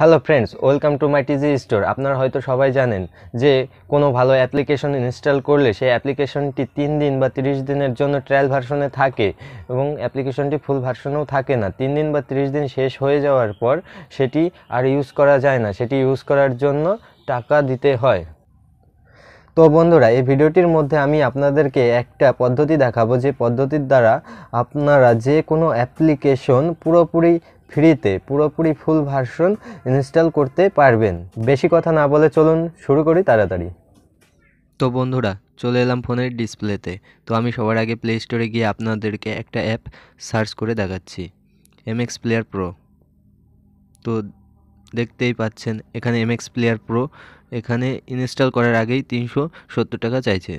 hello friends welcome to my TG store আপনারা হয়তো সবাই জানেন যে কোনো ভালো অ্যাপ্লিকেশন ইনস্টল করলে সেই অ্যাপ্লিকেশনটি তিন দিন বা তিরিশ দিনের জন্য ট্রায়াল ভার্সনে থাকে এবং অ্যাপ্লিকেশনটি ফুল ভার্সনেও থাকে না তিন দিন বা তিরিশ দিন শেষ হয়ে যাওয়ার পর সেটি আর ইউজ করা যায় না সেটি ইউজ করার জন্য টাকা দিতে হয় তো বন্ধুরা এই ভিডিওটির মধ্যে আমি আপনাদেরকে একটা পদ্ধতি দেখাবো যে পদ্ধতির দ্বারা আপনারা যে কোনো অ্যাপ্লিকেশন পুরোপুরি ফ্রিতে পুরোপুরি ফুল ভার্সন ইনস্টল করতে পারবেন বেশি কথা না বলে চলুন শুরু করি তাড়াতাড়ি তো বন্ধুরা চলে এলাম ফোনের ডিসপ্লেতে তো আমি সবার আগে প্লে স্টোরে গিয়ে আপনাদেরকে একটা অ্যাপ সার্চ করে দেখাচ্ছি এমএক্স প্লেয়ার প্রো তো দেখতেই পাচ্ছেন এখানে এমএক্স প্লেয়ার প্রো এখানে ইনস্টল করার আগেই তিনশো সত্তর টাকা চাইছে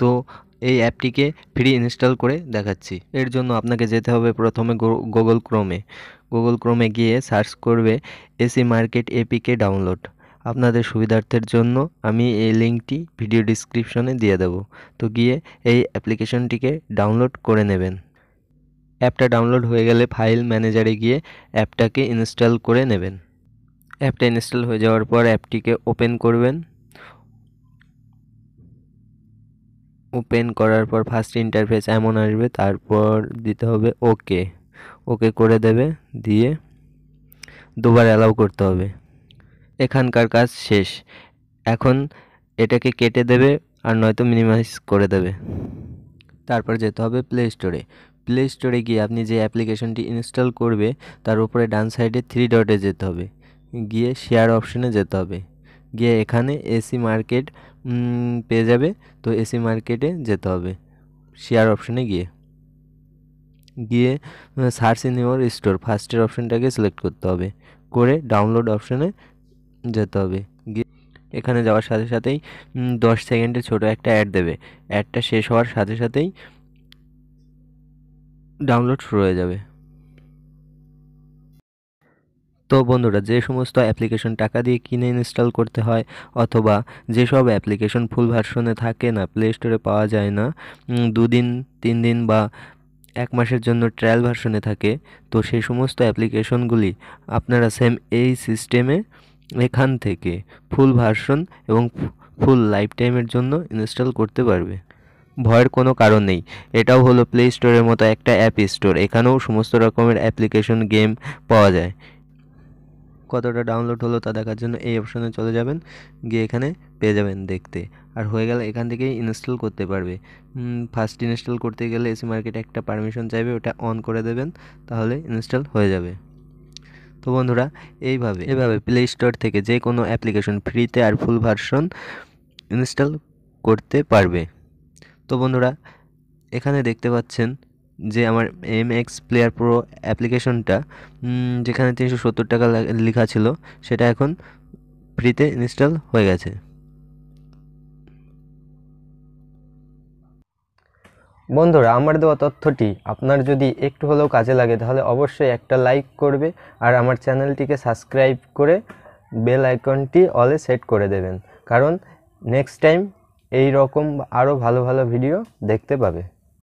তো এই অ্যাপটিকে ফ্রি ইনস্টল করে দেখাচ্ছি এর জন্য আপনাকে যেতে হবে প্রথমে গুগল ক্রোমে গুগল ক্রোমে গিয়ে সার্চ করবে এসি মার্কেট এপিকে ডাউনলোড আপনাদের সুবিধার্থের জন্য আমি এই লিঙ্কটি ভিডিও ডিসক্রিপশনে দিয়ে দেব তো গিয়ে এই অ্যাপ্লিকেশনটিকে ডাউনলোড করে নেবেন অ্যাপটা ডাউনলোড হয়ে গেলে ফাইল ম্যানেজারে গিয়ে অ্যাপটাকে ইনস্টল করে নেবেন অ্যাপটা ইনস্টল হয়ে যাওয়ার পর অ্যাপটিকে ওপেন করবেন ওপেন করার পর ফার্স্ট ইন্টারফেস এমন আসবে তারপর দিতে হবে ওকে ওকে করে দেবে দিয়ে দুবার অ্যালাউ করতে হবে এখানকার কাজ শেষ এখন এটাকে কেটে দেবে আর নয়তো মিনিমাইজ করে দেবে তারপর যেতে হবে প্লে স্টোরে প্লে স্টোরে গিয়ে আপনি যে অ্যাপ্লিকেশনটি ইনস্টল করবে তার উপরে ডান সাইডে থ্রি ডটে যেতে হবে গিয়ে শেয়ার অপশনে যেতে হবে গিয়ে এখানে এসি মার্কেট পেয়ে যাবে তো এসি মার্কেটে যেতে হবে শেয়ার অপশনে গিয়ে গিয়ে সার্চ ইন ইউর স্টোর ফার্স্টের অপশনটাকে সিলেক্ট করতে হবে করে ডাউনলোড অপশনে যেতে হবে গিয়ে এখানে যাওয়ার সাথে সাথেই দশ সেকেন্ডে ছোট একটা অ্যাড দেবে অ্যাডটা শেষ হওয়ার সাথে সাথেই ডাউনলোড শুরু হয়ে যাবে তো বন্ধুরা যে সমস্ত অ্যাপ্লিকেশন টাকা দিয়ে কিনে ইনস্টল করতে হয় অথবা যেসব অ্যাপ্লিকেশন ফুল ভার্সনে থাকে না প্লে স্টোরে পাওয়া যায় না দুদিন তিন দিন বা এক মাসের জন্য ট্রায়াল ভার্সনে থাকে তো সেই সমস্ত অ্যাপ্লিকেশনগুলি আপনারা সেম এই সিস্টেমে এখান থেকে ফুল ভার্সন এবং ফুল লাইফ টাইমের জন্য ইনস্টল করতে পারবে ভয়ের কোনো কারণ নেই এটাও হলো প্লে স্টোরের মতো একটা অ্যাপ স্টোর এখানেও সমস্ত রকমের অ্যাপ্লিকেশন গেম পাওয়া যায় কতটা ডাউনলোড হলো তা দেখার জন্য এই অপশানে চলে যাবেন গিয়ে এখানে পেয়ে যাবেন দেখতে আর হয়ে গেলে এখান থেকেই ইনস্টল করতে পারবে ফার্স্ট ইনস্টল করতে গেলে এসি মার্কেটে একটা পারমিশন চাইবে ওটা অন করে দেবেন তাহলে ইনস্টল হয়ে যাবে তো বন্ধুরা এইভাবে এভাবে প্লে স্টোর থেকে যে কোনো অ্যাপ্লিকেশন ফ্রিতে আর ফুল ভার্সন ইনস্টল করতে পারবে তো বন্ধুরা এখানে দেখতে পাচ্ছেন যে আমার এম এক্স প্লেয়ার প্রো অ্যাপ্লিকেশনটা যেখানে তিনশো সত্তর টাকা লেখা ছিল সেটা এখন ফ্রিতে ইনস্টল হয়ে গেছে বন্ধুরা আমার দেওয়া তথ্যটি আপনার যদি একটু হলেও কাজে লাগে তাহলে অবশ্যই একটা লাইক করবে আর আমার চ্যানেলটিকে সাবস্ক্রাইব করে বেল আইকনটি অলে সেট করে দেবেন কারণ নেক্সট টাইম এই রকম আরও ভালো ভালো ভিডিও দেখতে পাবে